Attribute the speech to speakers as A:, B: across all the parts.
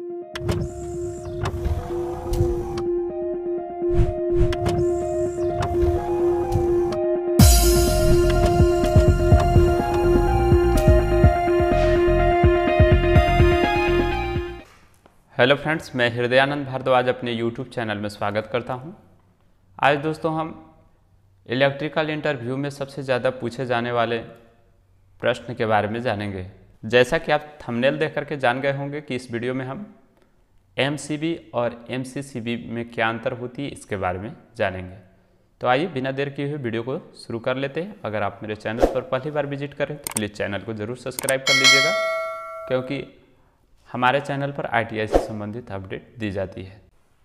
A: Hello friends मैं हृदयानंद भारद्वाज अपने YouTube channel में स्वागत करता हूं। आज दोस्तों हम इलेक्ट्रिकल इंटरव्यू में सबसे ज़्यादा पूछे जाने वाले प्रश्न के बारे में जानेंगे जैसा कि आप थंबनेल देख करके जान गए होंगे कि इस वीडियो में हम एम और एम में क्या अंतर होती है इसके बारे में जानेंगे तो आइए बिना देर किए हुए वीडियो को शुरू कर लेते हैं अगर आप मेरे चैनल पर पहली बार विजिट करें तो प्लीज़ चैनल को ज़रूर सब्सक्राइब कर लीजिएगा क्योंकि हमारे चैनल पर आई से संबंधित अपडेट दी जाती है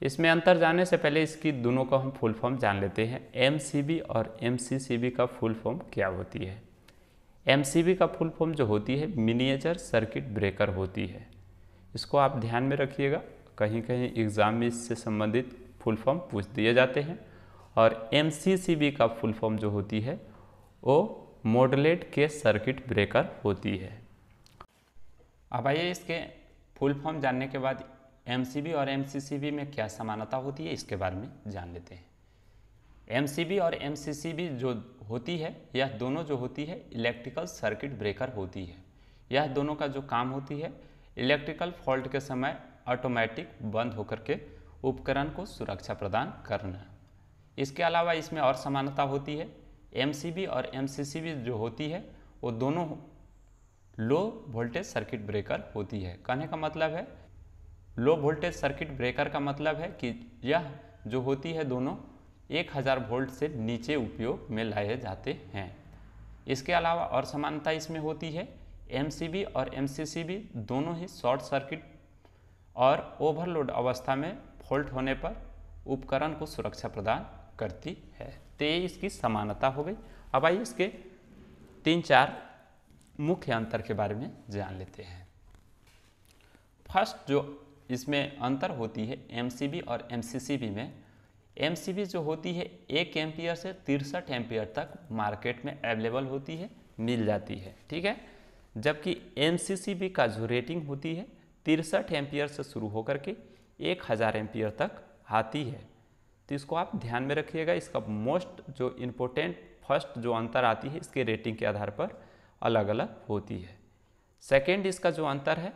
A: इसमें अंतर जानने से पहले इसकी दोनों का हम फुल फॉर्म जान लेते हैं एम और एम का फुल फॉर्म क्या होती है एम का फुल फॉर्म जो होती है मिनिएचर सर्किट ब्रेकर होती है इसको आप ध्यान में रखिएगा कहीं कहीं एग्ज़ाम में इससे संबंधित फुल फॉर्म पूछ दिए जाते हैं और एम का फुल फॉर्म जो होती है वो मॉडलेट के सर्किट ब्रेकर होती है अब आइए इसके फुल फॉर्म जानने के बाद एम और एम में क्या समानता होती है इसके बारे में जान लेते हैं एम और एम जो होती है यह दोनों जो होती है इलेक्ट्रिकल सर्किट ब्रेकर होती है यह दोनों का जो काम होती है इलेक्ट्रिकल फॉल्ट के समय ऑटोमेटिक बंद होकर के उपकरण को सुरक्षा प्रदान करना इसके अलावा इसमें और समानता होती है एम और एम जो होती है वो दोनों लो वोल्टेज सर्किट ब्रेकर होती है कहने का मतलब है लो वोल्टेज सर्किट ब्रेकर का मतलब है कि यह जो होती है दोनों 1000 वोल्ट से नीचे उपयोग में लाए जाते हैं इसके अलावा और समानता इसमें होती है एम और एम दोनों ही शॉर्ट सर्किट और ओवरलोड अवस्था में फॉल्ट होने पर उपकरण को सुरक्षा प्रदान करती है तो ये इसकी समानता हो गई अब आइए इसके तीन चार मुख्य अंतर के बारे में जान लेते हैं फर्स्ट जो इसमें अंतर होती है एम और एम में एम जो होती है एक एम्पियर से तिरसठ एम्पियर तक मार्केट में अवेलेबल होती है मिल जाती है ठीक है जबकि एम का जो रेटिंग होती है तिरसठ एम्पियर से शुरू होकर के एक हज़ार एम्पियर तक आती है तो इसको आप ध्यान में रखिएगा इसका मोस्ट जो इम्पोर्टेंट फर्स्ट जो अंतर आती है इसके रेटिंग के आधार पर अलग अलग होती है सेकेंड इसका जो अंतर है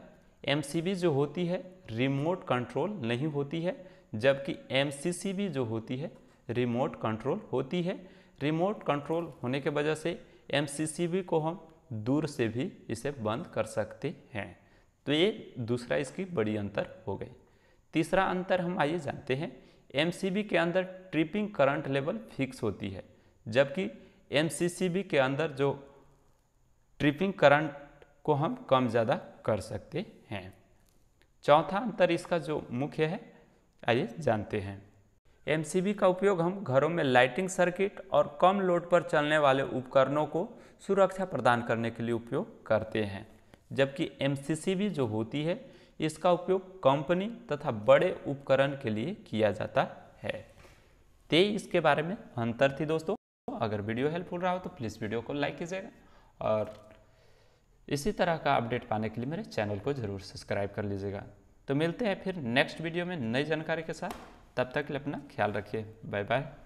A: एम जो होती है रिमोट कंट्रोल नहीं होती है जबकि एम जो होती है रिमोट कंट्रोल होती है रिमोट कंट्रोल होने के वजह से एम को हम दूर से भी इसे बंद कर सकते हैं तो ये दूसरा इसकी बड़ी अंतर हो गई तीसरा अंतर हम आइए जानते हैं एम के अंदर ट्रिपिंग करंट लेवल फिक्स होती है जबकि एम के अंदर जो ट्रिपिंग करंट को हम कम ज़्यादा कर सकते हैं चौथा अंतर इसका जो मुख्य है आइए जानते हैं एमसीबी का उपयोग हम घरों में लाइटिंग सर्किट और कम लोड पर चलने वाले उपकरणों को सुरक्षा प्रदान करने के लिए उपयोग करते हैं जबकि एमसीसीबी जो होती है इसका उपयोग कंपनी तथा बड़े उपकरण के लिए किया जाता है ते इसके बारे में अंतर थी दोस्तों अगर वीडियो हेल्पफुल रहा हो तो प्लीज़ वीडियो को लाइक कीजिएगा और इसी तरह का अपडेट पाने के लिए मेरे चैनल को ज़रूर सब्सक्राइब कर लीजिएगा तो मिलते हैं फिर नेक्स्ट वीडियो में नई जानकारी के साथ तब तक के लिए अपना ख्याल रखिए बाय बाय